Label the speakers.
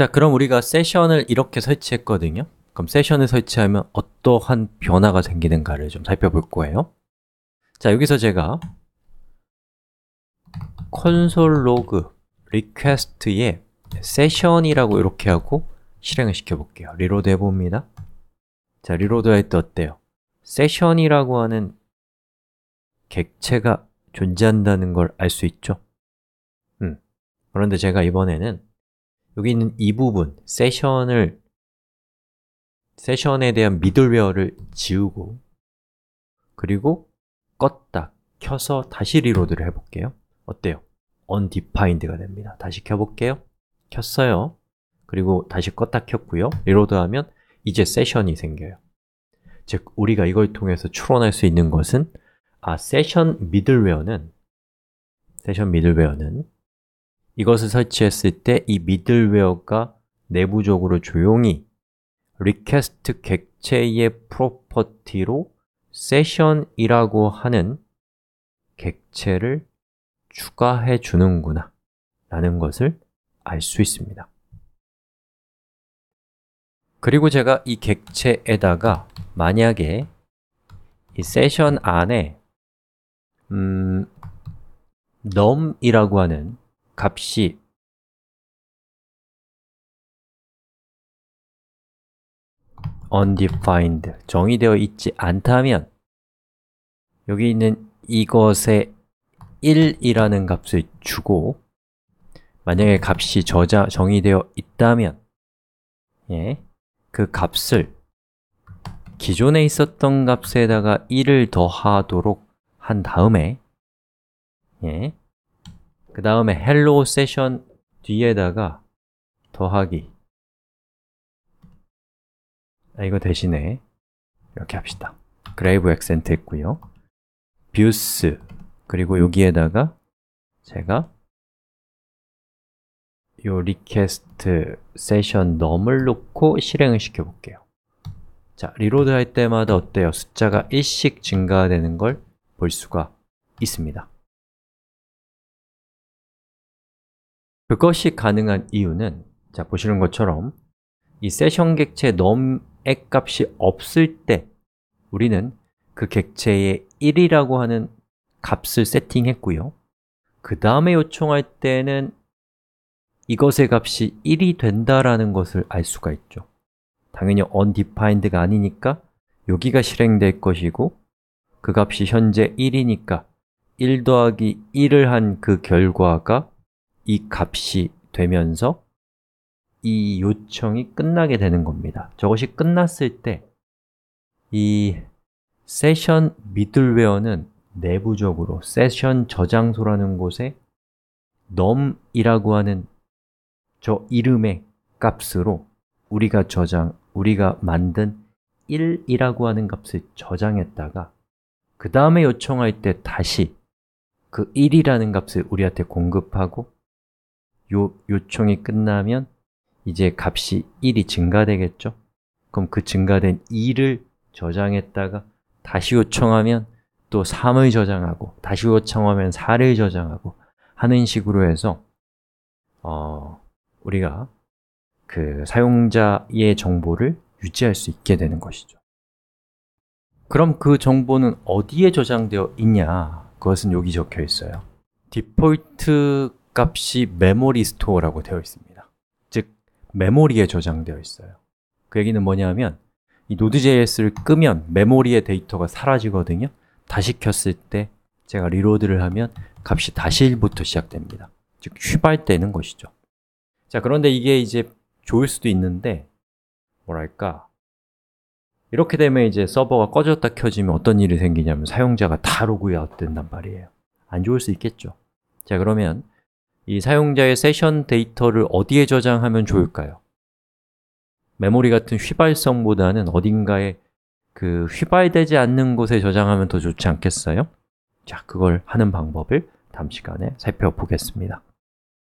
Speaker 1: 자, 그럼 우리가 세션을 이렇게 설치했거든요. 그럼 세션을 설치하면 어떠한 변화가 생기는가를 좀 살펴볼 거예요. 자, 여기서 제가 console log request에 세션이라고 이렇게 하고 실행을 시켜볼게요. 리로드 해봅니다. 자, 리로드 할 때 어때요? 세션이라고 하는 객체가 존재한다는 걸 알 수 있죠? 음. 그런데 제가 이번에는 여기 있는 이 부분, 세션을 세션에 대한 미들웨어를 지우고 그리고 껐다, 켜서 다시 리로드를 해볼게요 어때요? undefined가 됩니다 다시 켜볼게요 켰어요 그리고 다시 껐다 켰고요 리로드하면 이제 세션이 생겨요 즉, 우리가 이걸 통해서 추론할 수 있는 것은 아, 세션 미들웨어는 세션 미들웨어는 이것을 설치했을 때 이 미들웨어가 내부적으로 조용히 request 객체의 프로퍼티로 session이라고 하는 객체를 추가해 주는구나 라는 것을 알 수 있습니다 그리고 제가 이 객체에다가 만약에 이 session 안에 음, num이라고 하는 값이 undefined 정의되어 있지 않다면 여기 있는 이것에 1이라는 값을 주고 만약에 값이 저자 정의되어 있다면 예, 그 값을 기존에 있었던 값에다가 1을 더하도록 한 다음에 예, 그 다음에 hello session 뒤에다가 더하기 아, 이거 대신에 이렇게 합시다 g r a 그 accent 했고요 views 그리고 여기에다가 제가 이 request s s 리퀘스트 세션 넘을 놓고 실행을 시켜 볼게요 자, 리로드 할 때마다 어때요? 숫자가 1씩 증가되는 걸 볼 수가 있습니다 그것이 가능한 이유는 자 보시는 것처럼 이 세션 객체 넘의 값이 없을 때 우리는 그 객체의 1이라고 하는 값을 세팅했고요 그 다음에 요청할 때는 이것의 값이 1이 된다라는 것을 알 수가 있죠 당연히 undefined가 아니니까 여기가 실행될 것이고 그 값이 현재 1이니까 1 더하기 1을 한 그 결과가 이 값이 되면서 이 요청이 끝나게 되는 겁니다 저것이 끝났을 때 이 세션 미들웨어는 내부적으로 세션 저장소라는 곳에 num이라고 하는 저 이름의 값으로 우리가 저장, 우리가 만든 1이라고 하는 값을 저장했다가 그 다음에 요청할 때 다시 그 1이라는 값을 우리한테 공급하고 요 요청이 끝나면 이제 값이 1이 증가되겠죠? 그럼 그 증가된 2를 저장했다가 다시 요청하면 또 3을 저장하고 다시 요청하면 4를 저장하고 하는 식으로 해서 어, 우리가 그 사용자의 정보를 유지할 수 있게 되는 것이죠 그럼 그 정보는 어디에 저장되어 있냐? 그것은 여기 적혀 있어요 디폴트 값이 메모리 스토어라고 되어 있습니다 즉, 메모리에 저장되어 있어요 그 얘기는 뭐냐면 이 Node.js를 끄면 메모리의 데이터가 사라지거든요 다시 켰을 때 제가 리로드를 하면 값이 다시 1부터 시작됩니다 즉, 휘발되는 것이죠 자, 그런데 이게 이제 좋을 수도 있는데 뭐랄까 이렇게 되면 이제 서버가 꺼졌다 켜지면 어떤 일이 생기냐면 사용자가 다 로그아웃 된단 말이에요 안 좋을 수 있겠죠 자 그러면 이 사용자의 세션 데이터를 어디에 저장하면 좋을까요? 메모리 같은 휘발성보다는 어딘가에 그 휘발되지 않는 곳에 저장하면 더 좋지 않겠어요? 자, 그걸 하는 방법을 다음 시간에 살펴보겠습니다.